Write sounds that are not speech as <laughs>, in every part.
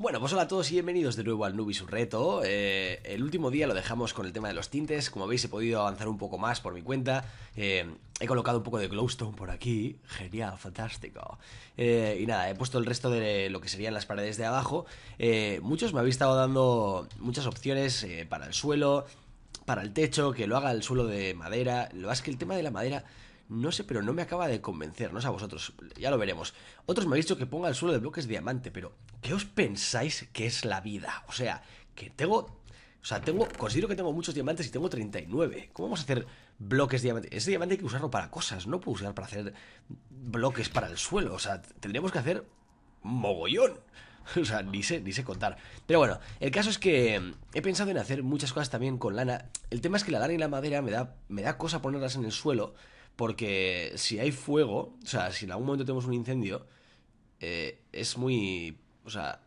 Bueno, pues hola a todos y bienvenidos de nuevo al Nubis Reto. Eh, el último día lo dejamos con el tema de los tintes. Como veis, he podido avanzar un poco más por mi cuenta. Eh, he colocado un poco de glowstone por aquí. Genial, fantástico. Eh, y nada, he puesto el resto de lo que serían las paredes de abajo. muchos me habéis estado dando muchas opciones para el suelo, para el techo, que lo haga el suelo de madera. Lo es que el tema de la madera no sé, pero no me acaba de convencer, no sé a vosotros, ya lo veremos. Otros me han dicho que ponga el suelo de bloques diamante, pero ¿qué os pensáis que es la vida? O sea, que tengo... O sea, tengo, considero que tengo muchos diamantes y tengo 39. ¿Cómo vamos a hacer bloques diamante? Ese diamante hay que usarlo para cosas, no puedo usar para hacer bloques para el suelo. O sea, tendríamos que hacer mogollón. <laughs> O sea, ni sé, ni contar. Pero bueno, el caso es que mm, he pensado en hacer muchas cosas también con lana. El tema es que la lana y la madera me da, me da cosa ponerlas en el suelo. Porque si hay fuego, o sea, si en algún momento tenemos un incendio, eh, es muy. O sea,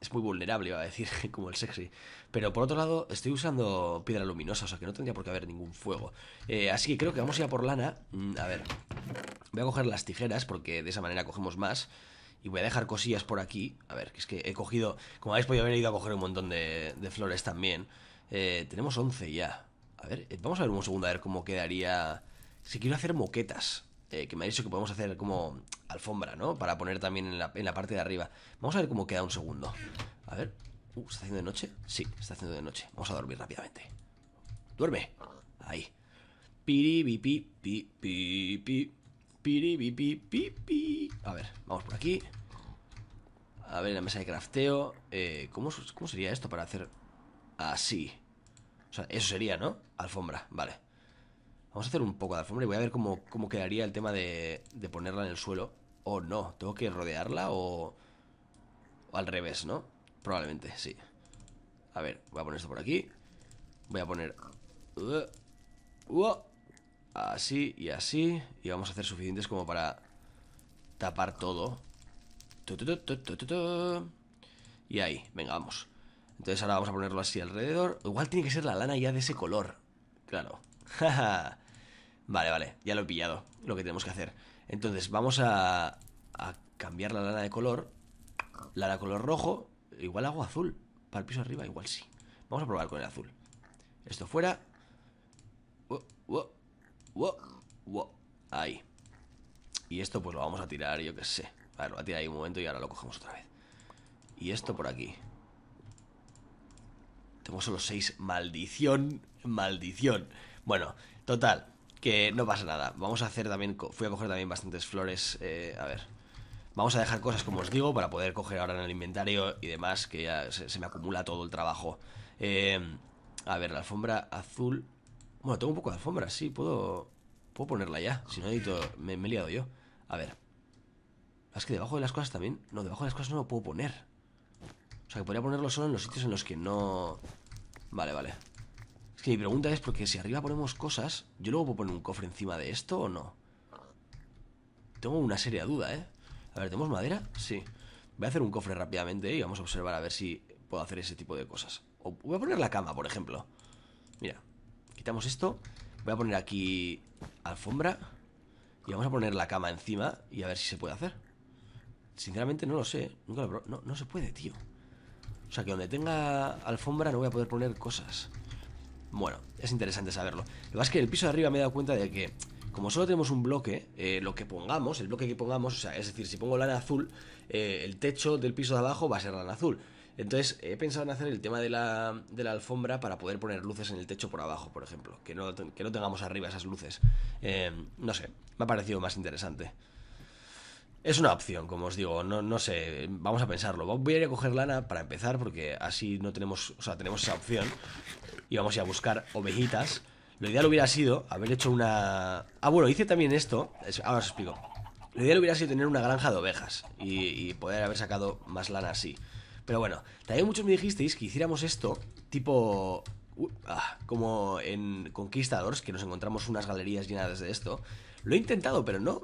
es muy vulnerable, iba a decir, <laughs> como el sexy. Pero por otro lado, estoy usando piedra luminosa, o sea que no tendría por qué haber ningún fuego. Eh, así que creo que vamos a ir por lana. Mm, a ver, voy a coger las tijeras porque de esa manera cogemos más. Y voy a dejar cosillas por aquí. A ver, que es que he cogido. Como habéis podido haber ido a coger un montón de, de flores también. Eh, tenemos 11 ya. A ver, eh, vamos a ver un segundo a ver cómo quedaría si quiero hacer moquetas, eh, que me ha dicho que podemos hacer como alfombra, ¿no? Para poner también en la, parte de arriba. Vamos a ver cómo queda un segundo. A ver. Uh, está haciendo de noche? Sí, está haciendo de noche. Vamos a dormir rápidamente. Duerme. Ahí. piri pi, pi, pi. pi, pi. A ver, vamos por aquí. A ver, la mesa de crafteo. Eh, ¿cómo, ¿Cómo sería esto para hacer así? O sea, eso sería, ¿no? Alfombra, vale. Vamos a hacer un poco de alfombra y voy a ver cómo, quedaría el tema de, ponerla en el suelo. O no, tengo que rodearla o, al revés, ¿no? Probablemente, sí. A ver, voy a poner esto por aquí. Voy a poner... Uh, uh, así y así. Y vamos a hacer suficientes como para tapar todo. Y ahí, venga, vamos. Entonces ahora vamos a ponerlo así alrededor. Igual tiene que ser la lana ya de ese color. Claro. <laughs> Vale, vale, ya lo he pillado, lo que tenemos que hacer. Entonces, vamos a, cambiar la lana de color. Lana color rojo, igual hago azul. Para el piso arriba, igual sí. Vamos a probar con el azul. Esto fuera. ahí. Y esto pues lo vamos a tirar, yo qué sé. A ver, lo voy a tirar ahí un momento y ahora lo cogemos otra vez. Y esto por aquí. Tengo solo seis. Maldición, maldición. Bueno, total. Que no pasa nada. Vamos a hacer también. Fui a coger también bastantes flores. Eh, a ver. Vamos a dejar cosas como os digo para poder coger ahora en el inventario y demás, que ya se, me acumula todo el trabajo. Eh, a ver, la alfombra azul. Bueno, tengo un poco de alfombra, sí, puedo. Puedo ponerla ya. Si no edito... Me, me he liado yo. A ver. Es que debajo de las cosas también. No, debajo de las cosas no lo puedo poner. O sea que podría ponerlo solo en los sitios en los que no. Vale, vale. Es que mi pregunta es porque si arriba ponemos cosas, ¿yo luego puedo poner un cofre encima de esto o no? Tengo una seria duda, ¿eh? A ver, ¿tenemos madera? Sí. Voy a hacer un cofre rápidamente y vamos a observar a ver si puedo hacer ese tipo de cosas. O voy a poner la cama, por ejemplo. Mira, quitamos esto. Voy a poner aquí alfombra. Y vamos a poner la cama encima y a ver si se puede hacer. Sinceramente no lo sé. no, no se puede, tío. O sea, que donde tenga alfombra no voy a poder poner cosas. Bueno, es interesante saberlo. Lo que pasa es que el piso de arriba me he dado cuenta de que, como solo tenemos un bloque, eh, lo que pongamos, el bloque que pongamos, o sea, es decir, si pongo lana azul, eh, el techo del piso de abajo va a ser lana azul. Entonces he pensado en hacer el tema de la, alfombra para poder poner luces en el techo por abajo, por ejemplo. Que no, que no tengamos arriba esas luces. Eh, no sé, me ha parecido más interesante. Es una opción, como os digo, no, no sé, vamos a pensarlo. Voy a ir a coger lana para empezar, porque así no tenemos, o sea, tenemos esa opción y vamos a buscar ovejitas. Lo ideal hubiera sido haber hecho una... Ah, bueno, hice también esto. Ahora os explico. Lo ideal hubiera sido tener una granja de ovejas y, poder haber sacado más lana así. Pero bueno, también muchos me dijisteis que hiciéramos esto tipo... Ah, como en Conquistadores, que nos encontramos unas galerías llenadas de esto. Lo he intentado, pero no,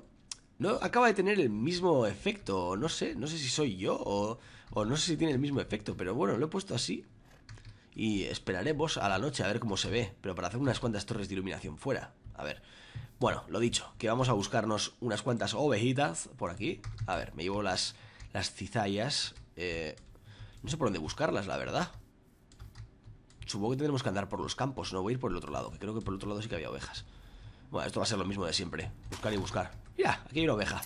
no acaba de tener el mismo efecto, no sé, no sé si soy yo o, o, no sé si tiene el mismo efecto, pero bueno, lo he puesto así y esperaremos a la noche a ver cómo se ve, pero para hacer unas cuantas torres de iluminación fuera. A ver. Bueno, lo dicho, que vamos a buscarnos unas cuantas ovejitas por aquí. A ver, me llevo las, las cizallas. Eh, no sé por dónde buscarlas, la verdad. Supongo que tendremos que andar por los campos, no voy a ir por el otro lado, que creo que por el otro lado sí que había ovejas. Bueno, esto va a ser lo mismo de siempre. Buscar y buscar. Mira, aquí hay una oveja.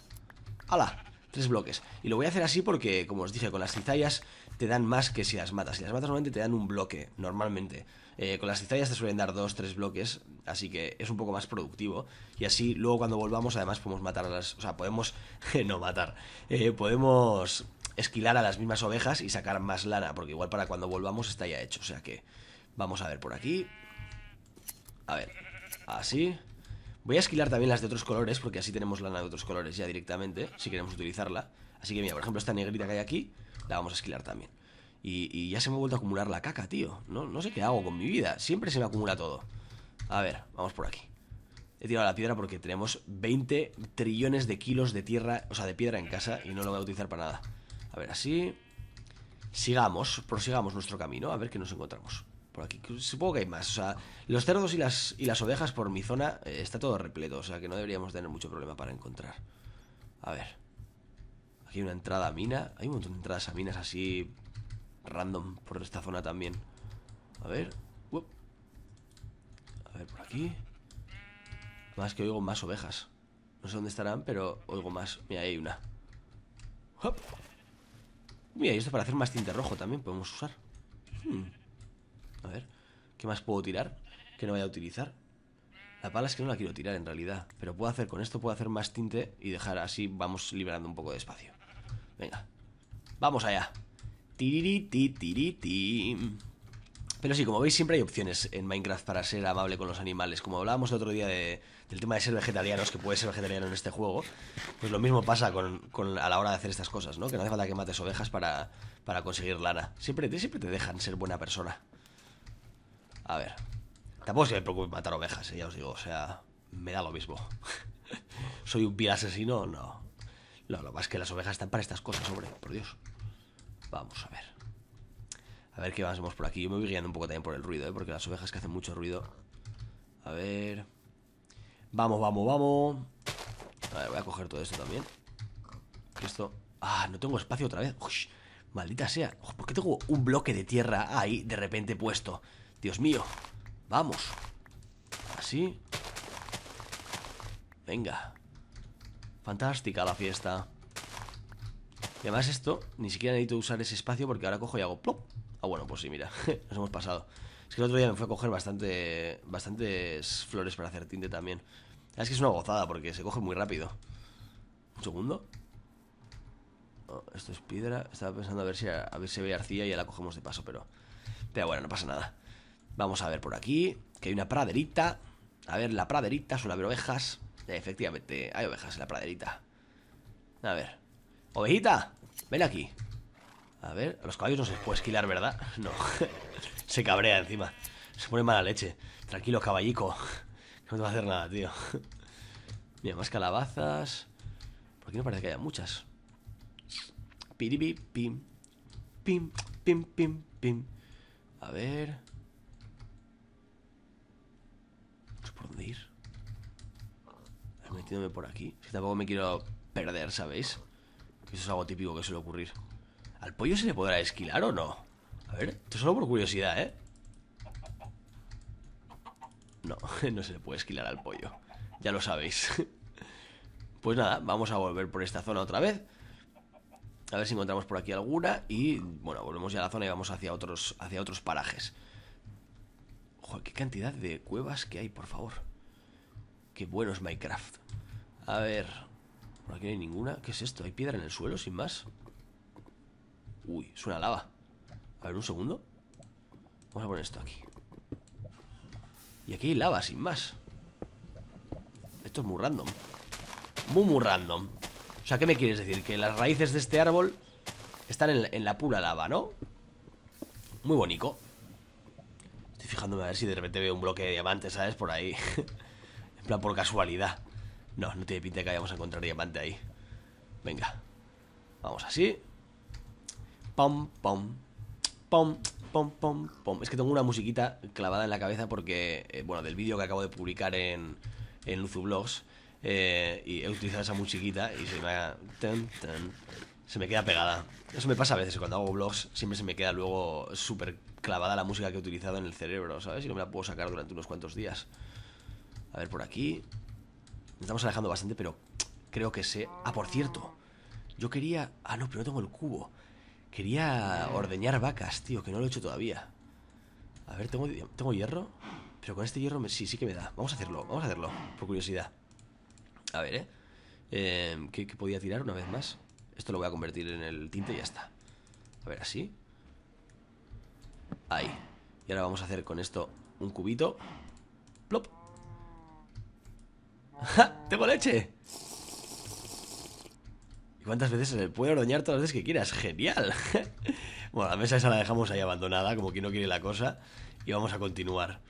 ¡Hala! Tres bloques. Y lo voy a hacer así porque, como os dije, con las cizallas te dan más que si las matas. Si las matas normalmente te dan un bloque, normalmente. Eh, con las cizallas te suelen dar dos, tres bloques, así que es un poco más productivo. Y así luego cuando volvamos además podemos matar a las... O sea, podemos... <laughs> no matar. Eh, podemos esquilar a las mismas ovejas y sacar más lana, porque igual para cuando volvamos está ya hecho. O sea que vamos a ver por aquí. A ver. Así. Voy a esquilar también las de otros colores, porque así tenemos lana de otros colores ya directamente, si queremos utilizarla. Así que mira, por ejemplo, esta negrita que hay aquí, la vamos a esquilar también. Y, ya se me ha vuelto a acumular la caca, tío. No, no sé qué hago con mi vida. Siempre se me acumula todo. A ver, vamos por aquí. He tirado la piedra porque tenemos 20 trillones de kilos de tierra, o sea, de piedra en casa y no lo voy a utilizar para nada. A ver, así... Sigamos, prosigamos nuestro camino, a ver qué nos encontramos. Por aquí, supongo que hay más. O sea, los cerdos y las, y las ovejas por mi zona eh, está todo repleto, o sea que no deberíamos tener mucho problema para encontrar. A ver. Aquí hay una entrada a mina. Hay un montón de entradas a minas así random por esta zona también. A ver. A ver, por aquí. Más que oigo más ovejas. No sé dónde estarán, pero oigo más. Mira, ahí hay una. Mira, y esto para hacer más tinte rojo también podemos usar. Hmm. A ver, ¿qué más puedo tirar que no vaya a utilizar? La pala es que no la quiero tirar en realidad, pero puedo hacer con esto, puedo hacer más tinte y dejar así, vamos liberando un poco de espacio. Venga, vamos allá. tiriti Pero sí, como veis, siempre hay opciones en Minecraft para ser amable con los animales. Como hablábamos el otro día de, del tema de ser vegetarianos, que puede ser vegetariano en este juego, pues lo mismo pasa con, a la hora de hacer estas cosas, ¿no? Que no hace falta que mates ovejas para, para conseguir lana. Siempre, te dejan ser buena persona. A ver. Tampoco se me preocupe matar ovejas, ¿eh? ya os digo. O sea, me da lo mismo. <laughs> ¿Soy un vil asesino? No. No, lo más que las ovejas están para estas cosas, hombre, por Dios. Vamos a ver. A ver qué vamos por aquí. Yo me voy guiando un poco también por el ruido, ¿eh? porque las ovejas que hacen mucho ruido. A ver. Vamos, vamos, vamos. A ver, voy a coger todo esto también. Esto. Ah, no tengo espacio otra vez. maldita sea. ¿Por qué tengo un bloque de tierra ahí de repente puesto? Dios mío. Vamos. Así. Venga. Fantástica la fiesta. Y además esto, ni siquiera necesito usar ese espacio porque ahora cojo y hago plop. Ah, bueno, pues sí, mira, <laughs> nos hemos pasado. Es que el otro día me fue a coger bastante, bastantes flores para hacer tinte también. Es que es una gozada porque se coge muy rápido. Un segundo. Oh, esto es piedra. Estaba pensando a ver si a, ver si ve arcilla y ya la cogemos de paso, pero... Pero bueno, no pasa nada. Vamos a ver por aquí, que hay una praderita. A ver, la praderita suele haber ovejas. Efectivamente, hay ovejas en la praderita A ver Ovejita, ven aquí A ver, a los caballos no se puede esquilar, ¿verdad? <laughs> No, se cabrea encima Se pone mala leche Tranquilo, caballico No te va a hacer nada, tío Mira, más calabazas Porque no parece que haya muchas Piripi, pim Pim, pim, pim, pim A ver No sé por dónde ir por aquí. tampoco me quiero perder, ¿sabéis? eso es algo típico que suele ocurrir. ¿Al pollo se le podrá esquilar o no? A ver, esto solo por curiosidad, ¿eh? No, <laughs> no se le puede esquilar al pollo. Ya lo sabéis. <laughs> Pues nada, vamos a volver por esta zona otra vez. A ver si encontramos por aquí alguna. Y bueno, volvemos ya a la zona y vamos hacia otros, hacia otros parajes. Joder, qué cantidad de cuevas que hay, por favor. Qué bueno es Minecraft. A ver. Por aquí no hay ninguna. ¿Qué es esto? ¿Hay piedra en el suelo sin más? Uy, es una lava. A ver, un segundo. Vamos a poner esto aquí. Y aquí hay lava sin más. Esto es muy random. Muy, muy random. O sea, ¿qué me quieres decir? Que las raíces de este árbol están en la, en la pura lava, ¿no? Muy bonito. Estoy fijándome a ver si de repente veo un bloque de diamantes, ¿sabes? Por ahí. <laughs> en plan, por casualidad. No, no tiene pinta que vayamos a encontrar diamante ahí. Venga. Vamos así. Pom, pom. Pom, pom, pom, pom. Es que tengo una musiquita clavada en la cabeza porque, eh, bueno, del vídeo que acabo de publicar en, en eh, y he utilizado esa musiquita y se me, se me queda pegada. Eso me pasa a veces, cuando hago vlogs siempre se me queda luego súper clavada la música que he utilizado en el cerebro, ¿sabes? Y no me la puedo sacar durante unos cuantos días. A ver por aquí estamos alejando bastante, pero creo que sé. Ah, por cierto, yo quería... Ah, no, pero no tengo el cubo. Quería ordeñar vacas, tío, que no lo he hecho todavía. A ver, ¿tengo, tengo hierro? Pero con este hierro sí, sí que me da. Vamos a hacerlo, vamos a hacerlo, por curiosidad. A ver, ¿eh? eh qué ¿Qué podía tirar una vez más? Esto lo voy a convertir en el tinte y ya está. A ver, así. Ahí. Y ahora vamos a hacer con esto un cubito. Plop. ¡Ja! ¡Tengo leche! ¿Y cuántas veces se le puede ordeñar todas las veces que quieras? ¡Genial! <laughs> bueno, la mesa esa la dejamos ahí abandonada, como que no quiere la cosa. Y vamos a continuar.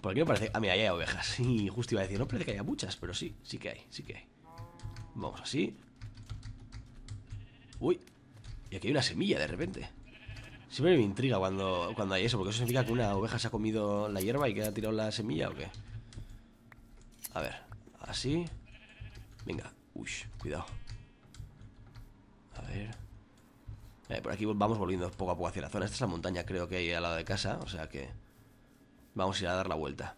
Por aquí no parece... Ah, mira, ahí hay ovejas. Y justo iba a decir, no parece que haya muchas, pero sí, sí que hay, sí que hay. Vamos así. Uy. Y aquí hay una semilla de repente. Siempre me intriga cuando, cuando hay eso, porque eso significa que una oveja se ha comido la hierba y queda ha tirado la semilla o qué. A ver, Así. Venga. Uy, cuidado. A ver. Eh, por aquí vamos volviendo poco a poco hacia la zona. Esta es la montaña, creo que hay al lado de casa. O sea que vamos a ir a dar la vuelta.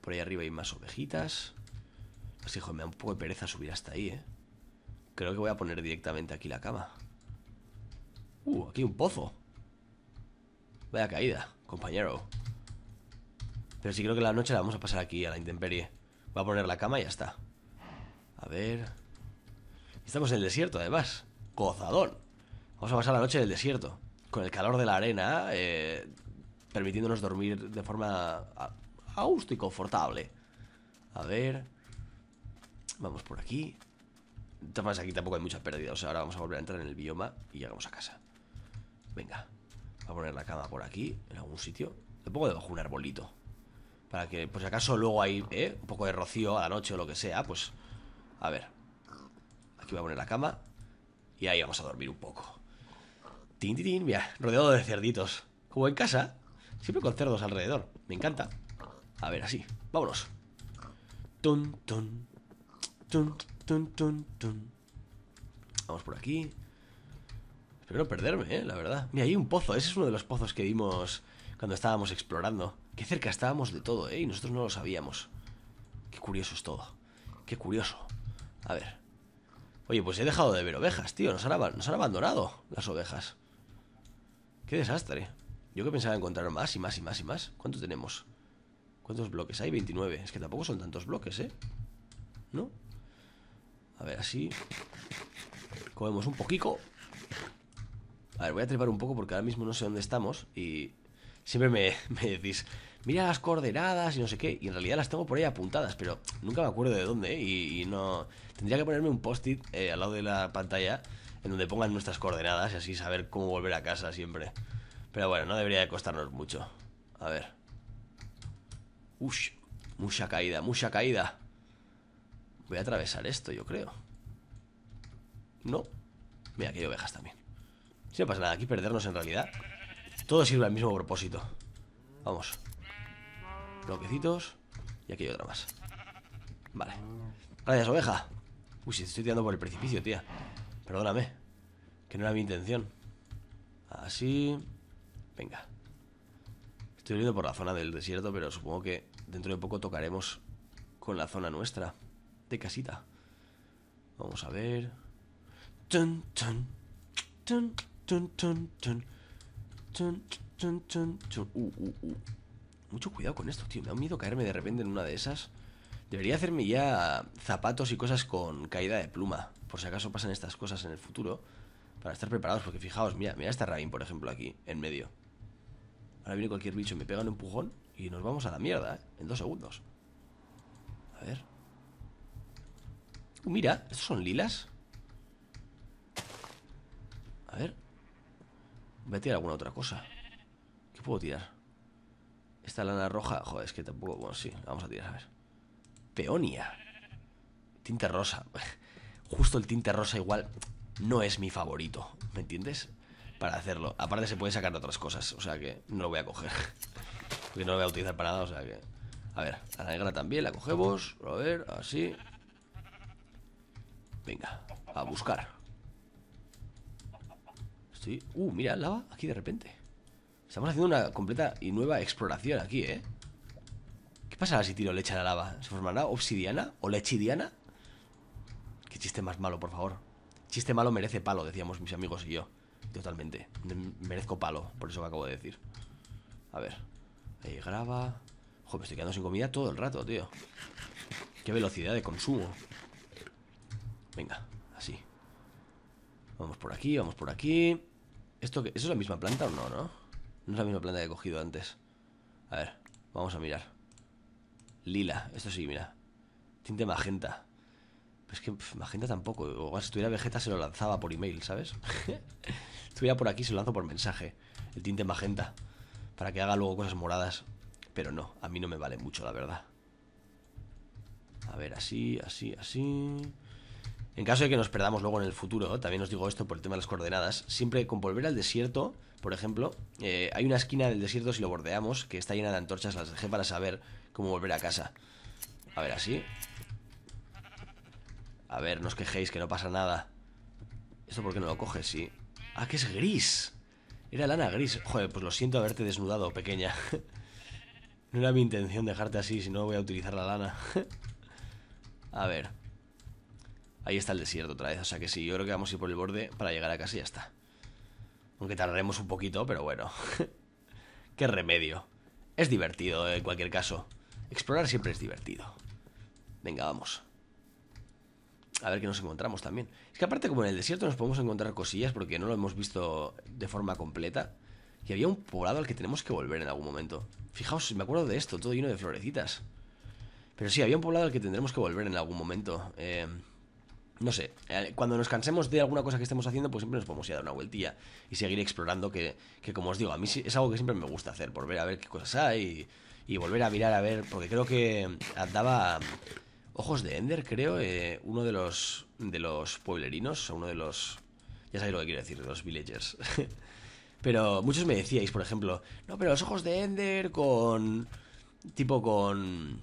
Por ahí arriba hay más ovejitas. Así, hijo, me da un poco de pereza subir hasta ahí, ¿eh? Creo que voy a poner directamente aquí la cama. Uh, aquí un pozo. Vaya caída, compañero. Pero sí creo que la noche la vamos a pasar aquí, a la intemperie. Voy a poner la cama y ya está. A ver. Estamos en el desierto, además. Gozadón. Vamos a pasar la noche en el desierto. Con el calor de la arena, eh, permitiéndonos dormir de forma a gusto y confortable. A ver. Vamos por aquí. Además, aquí tampoco hay mucha pérdida. O sea, ahora vamos a volver a entrar en el bioma y llegamos a casa. Venga. Voy a poner la cama por aquí, en algún sitio. Le pongo debajo un arbolito. Para que, por si acaso luego hay ¿eh? un poco de rocío a la noche o lo que sea, pues... A ver. Aquí voy a poner la cama. Y ahí vamos a dormir un poco. Tin, tin, tin. Mira, rodeado de cerditos. Como en casa. Siempre con cerdos alrededor. Me encanta. A ver, así. Vámonos. Tun, tun. Tun, tun, tun, Vamos por aquí. Espero no perderme, ¿eh? la verdad. Mira, hay un pozo. Ese es uno de los pozos que vimos cuando estábamos explorando. Qué cerca estábamos de todo, ¿eh? Y nosotros no lo sabíamos. Qué curioso es todo. Qué curioso. A ver. Oye, pues he dejado de ver ovejas, tío. Nos han, abandonado las ovejas. Qué desastre. Yo que pensaba encontrar más y más y más y más. ¿Cuánto tenemos? ¿Cuántos bloques hay? 29. Es que tampoco son tantos bloques, ¿eh? ¿No? A ver, así. Comemos un poquito. A ver, voy a trepar un poco porque ahora mismo no sé dónde estamos y siempre me, <laughs> me decís, mira las coordenadas y no sé qué. Y en realidad las tengo por ahí apuntadas, pero nunca me acuerdo de dónde. ¿eh? Y, no. Tendría que ponerme un post-it eh, al lado de la pantalla en donde pongan nuestras coordenadas y así saber cómo volver a casa siempre. Pero bueno, no debería de costarnos mucho. A ver. Ush, mucha caída, mucha caída. Voy a atravesar esto, yo creo. No. Mira, aquí hay ovejas también. Si no pasa nada, aquí perdernos en realidad. Todo sirve al mismo propósito. Vamos. Bloquecitos. Y aquí hay otra más. Vale. Gracias, oveja. Uy, si estoy tirando por el precipicio, tía. Perdóname. Que no era mi intención. Así. Venga. Estoy viendo por la zona del desierto, pero supongo que dentro de poco tocaremos con la zona nuestra. De casita. Vamos a ver. Mucho cuidado con esto, tío. Me da miedo caerme de repente en una de esas. Debería hacerme ya zapatos y cosas con caída de pluma. Por si acaso pasan estas cosas en el futuro. Para estar preparados, porque fijaos, mira, mira esta rain, por ejemplo, aquí, en medio. Ahora viene cualquier bicho, me pega un empujón y nos vamos a la mierda, ¿eh? En dos segundos. A ver. Uh, mira, ¿estos son lilas? A ver. Voy a tirar alguna otra cosa. ¿Qué puedo tirar? Esta lana roja, joder, es que tampoco... Bueno, sí, vamos a tirar, a ver. Peonia. Tinta rosa. <laughs> Justo el tinte rosa igual no es mi favorito, ¿me entiendes? Para hacerlo. Aparte se puede sacar de otras cosas, o sea que no lo voy a coger. <laughs> Porque no lo voy a utilizar para nada, o sea que... A ver, la negra también la cogemos. A ver, así. Venga, a buscar. Estoy... Uh, mira, lava aquí de repente. Estamos haciendo una completa y nueva exploración aquí, ¿eh? ¿Qué pasará si tiro leche a la lava? ¿Se formará obsidiana o lechidiana? Qué chiste más malo, por favor. Chiste malo merece palo, decíamos mis amigos y yo. Totalmente. Merezco palo, por eso que acabo de decir. A ver. Ahí graba. Joder, me estoy quedando sin comida todo el rato, tío. Qué velocidad de consumo. Venga, así. Vamos por aquí, vamos por aquí. ¿Esto qué? ¿Eso es la misma planta o no, no? No es la misma planta que he cogido antes. A ver, vamos a mirar. Lila, esto sí, mira. Tinte magenta. Pero es que magenta tampoco. O si estuviera Vegeta se lo lanzaba por email, ¿sabes? si <laughs> estuviera por aquí se lo lanzo por mensaje. El tinte magenta. Para que haga luego cosas moradas. Pero no, a mí no me vale mucho, la verdad. A ver, así, así, así. En caso de que nos perdamos luego en el futuro, también os digo esto por el tema de las coordenadas, siempre con volver al desierto por ejemplo, eh, hay una esquina del desierto, si lo bordeamos, que está llena de antorchas, las dejé para saber cómo volver a casa. A ver, así. A ver, no os quejéis, que no pasa nada. ¿Esto por qué no lo coges? Sí. Ah, que es gris. Era lana gris. Joder, pues lo siento haberte desnudado, pequeña. <laughs> no era mi intención dejarte así, si no voy a utilizar la lana. <laughs> a ver. Ahí está el desierto otra vez, o sea que sí, yo creo que vamos a ir por el borde para llegar a casa y ya está. Aunque tardaremos un poquito, pero bueno. <laughs> Qué remedio. Es divertido, eh, en cualquier caso. Explorar siempre es divertido. Venga, vamos. A ver qué nos encontramos también. Es que aparte, como en el desierto nos podemos encontrar cosillas porque no lo hemos visto de forma completa. Y había un poblado al que tenemos que volver en algún momento. Fijaos, me acuerdo de esto, todo lleno de florecitas. Pero sí, había un poblado al que tendremos que volver en algún momento. Eh, no sé, eh, cuando nos cansemos de alguna cosa que estemos haciendo, pues siempre nos podemos ir a dar una vueltilla y seguir explorando, que, que como os digo, a mí es algo que siempre me gusta hacer, volver a ver qué cosas hay y, volver a mirar a ver, porque creo que andaba Ojos de Ender, creo, eh, uno de los, de los pueblerinos, uno de los, ya sabéis lo que quiero decir, los villagers. <laughs> pero muchos me decíais, por ejemplo, no, pero los Ojos de Ender con, tipo con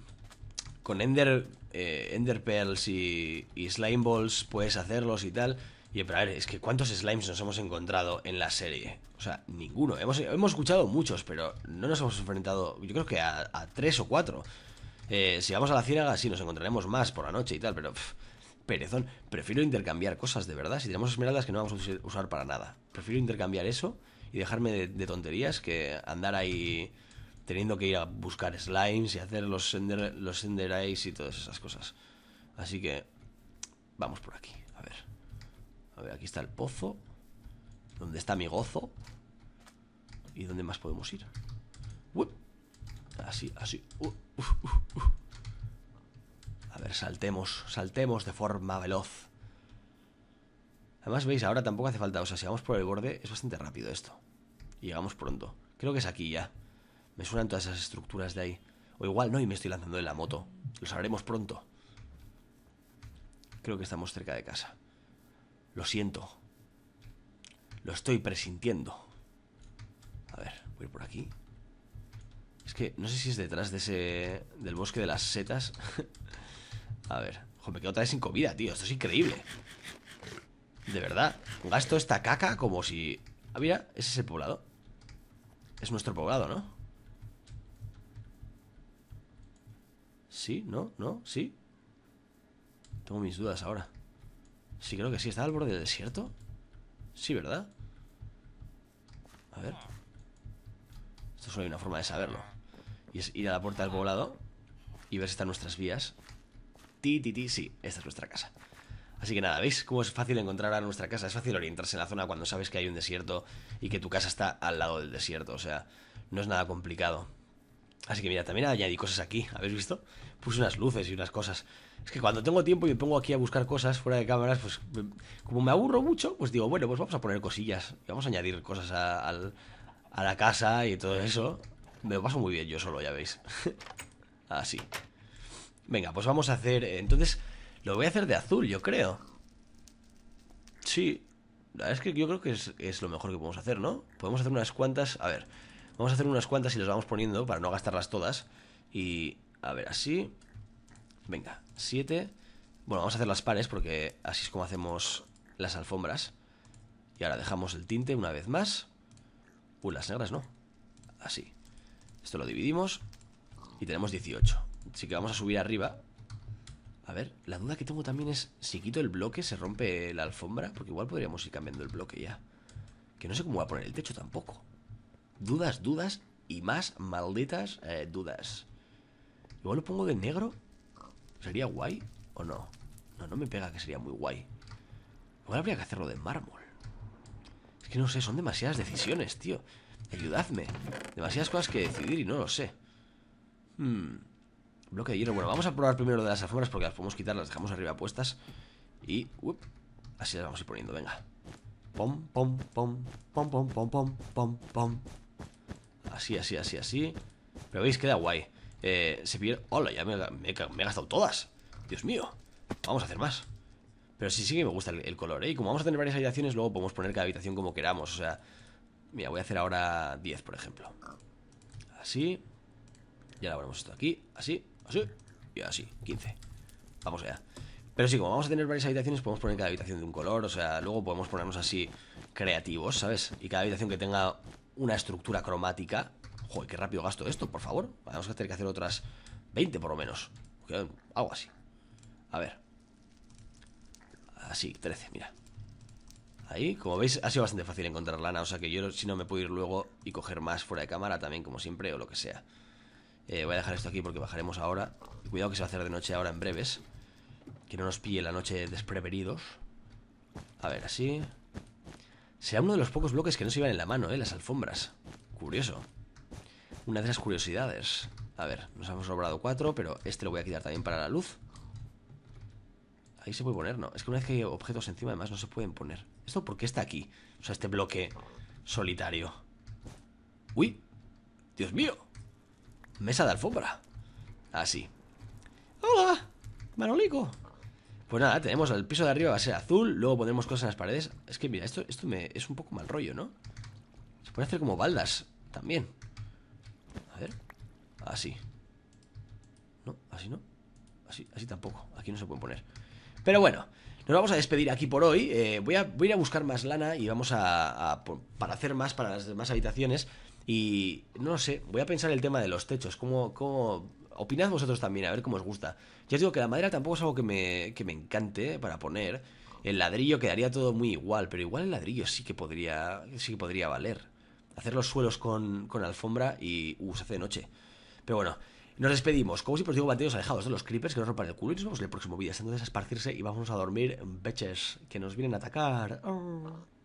con Ender, eh, Pearls y, Slime Balls puedes hacerlos y tal. Y pero a ver, es que ¿cuántos slimes nos hemos encontrado en la serie? O sea, ninguno. Hemos, hemos escuchado muchos, pero no nos hemos enfrentado, yo creo que a, tres o cuatro. Eh, si vamos a la ciénaga, sí, nos encontraremos más por la noche y tal, pero... perezón, prefiero intercambiar cosas, de verdad. Si tenemos esmeraldas que no vamos a usar para nada. Prefiero intercambiar eso y dejarme de, de tonterías que andar ahí teniendo que ir a buscar slimes y hacer los sender, los y todas esas cosas. Así que vamos por aquí, a ver. A ver, aquí está el pozo, donde está mi gozo y dónde más podemos ir. así, así. Uh, uh, uh, a ver, saltemos, saltemos de forma veloz. Además, veis, ahora tampoco hace falta, o sea, si vamos por el borde, es bastante rápido esto. Y llegamos pronto. Creo que es aquí ya. Me suenan todas esas estructuras de ahí. O igual no, y me estoy lanzando en la moto. Lo sabremos pronto. Creo que estamos cerca de casa. Lo siento. Lo estoy presintiendo. A ver, voy por aquí. Es que no sé si es detrás de ese... Del bosque de las setas. <laughs> a ver. joder me quedo otra vez sin comida, tío. Esto es increíble. De verdad. Gasto esta caca como si... Ah, mira, ese es el poblado. Es nuestro poblado, ¿no? ¿Sí? ¿No? ¿No? ¿Sí? Tengo mis dudas ahora. Sí, creo que sí. ¿Está al borde del desierto? Sí, ¿verdad? A ver. Esto solo hay una forma de saberlo. Y es ir a la puerta del poblado y ver si están nuestras vías. Ti, ti, sí. Esta es nuestra casa. Así que nada, ¿veis cómo es fácil encontrar a nuestra casa? Es fácil orientarse en la zona cuando sabes que hay un desierto y que tu casa está al lado del desierto. O sea, no es nada complicado. Así que mira, también añadí cosas aquí, ¿habéis visto? puse unas luces y unas cosas. Es que cuando tengo tiempo y me pongo aquí a buscar cosas fuera de cámaras, pues como me aburro mucho, pues digo, bueno, pues vamos a poner cosillas vamos a añadir cosas a, la casa y todo eso. Me lo paso muy bien yo solo, ya veis. <laughs> Así. Venga, pues vamos a hacer... Eh, entonces, lo voy a hacer de azul, yo creo. Sí. La verdad es que yo creo que es, es lo mejor que podemos hacer, ¿no? Podemos hacer unas cuantas... A ver, vamos a hacer unas cuantas y las vamos poniendo para no gastarlas todas. Y, a ver, así. Venga, 7. Bueno, vamos a hacer las pares porque así es como hacemos las alfombras. Y ahora dejamos el tinte una vez más. Uy, las negras no. Así. Esto lo dividimos. Y tenemos 18. Así que vamos a subir arriba. A ver, la duda que tengo también es si quito el bloque, se rompe la alfombra. Porque igual podríamos ir cambiando el bloque ya. Que no sé cómo va a poner el techo tampoco. Dudas, dudas y más malditas eh, dudas. Igual lo pongo de negro. ¿Sería guay o no? No, no me pega que sería muy guay. Igual habría que hacerlo de mármol. Es que no sé, son demasiadas decisiones, tío. Ayudadme. Demasiadas cosas que decidir y no lo sé. Hmm. Bloque de hierro. Bueno, vamos a probar primero de las alfombras porque las podemos quitar, las dejamos arriba puestas. Y... así las vamos a ir poniendo, venga. pom, pom, pom, pom, pom, pom, pom, pom. Así, así, así, así. Pero veis, queda guay. Eh, se pierde ¡Hola! Ya me, he gastado todas. Dios mío. Vamos a hacer más. Pero sí, sí que me gusta el, color, ¿eh? Y como vamos a tener varias habitaciones, luego podemos poner cada habitación como queramos. O sea, mira, voy a hacer ahora 10, por ejemplo. Así. ya la ponemos esto aquí. Así, así y así. 15. Vamos allá. Pero sí, como vamos a tener varias habitaciones, podemos poner cada habitación de un color. O sea, luego podemos ponernos así creativos, ¿sabes? Y cada habitación que tenga una estructura cromática joder, qué rápido gasto esto, por favor. Vamos a tener que hacer otras 20 por lo menos. Algo así. A ver. Así, 13, mira. Ahí, como veis, ha sido bastante fácil encontrar lana, o sea que yo si no me puedo ir luego y coger más fuera de cámara también, como siempre, o lo que sea. Eh, voy a dejar esto aquí porque bajaremos ahora. Cuidado que se va a hacer de noche ahora en breves. Que no nos pille la noche Despreveridos A ver, así. Sea uno de los pocos bloques que no se iban en la mano, ¿eh? Las alfombras. Curioso una de las curiosidades. A ver, nos hemos sobrado cuatro, pero este lo voy a quitar también para la luz. Ahí se puede poner, ¿no? Es que una vez que hay objetos encima, además, no se pueden poner. ¿Esto por qué está aquí? O sea, este bloque solitario. ¡Uy! ¡Dios mío! Mesa de alfombra. Así. ¡Hola! Manolico. Pues nada, tenemos el piso de arriba va a ser azul, luego pondremos cosas en las paredes. Es que mira, esto, esto es un poco mal rollo, ¿no? Se puede hacer como baldas también. Así. No, así no. Así, así tampoco. Aquí no se pueden poner. Pero bueno, nos vamos a despedir aquí por hoy. Eh, voy, a, voy, a, ir a buscar más lana y vamos a, para hacer más para las demás habitaciones. Y no sé, voy a pensar el tema de los techos. ¿Cómo, cómo opinad vosotros también, a ver cómo os gusta. Ya os digo que la madera tampoco es algo que me, que me encante eh, para poner. El ladrillo quedaría todo muy igual, pero igual el ladrillo sí que podría, sí que podría valer. Hacer los suelos con, con alfombra y... Uh, se hace de noche. Pero bueno, nos despedimos. Como siempre os digo, manteneros alejados de los creepers que nos rompan el culo y nos vemos en el próximo vídeo. Entonces a esparcirse y vamos a dormir, beches, que nos vienen a atacar. Oh.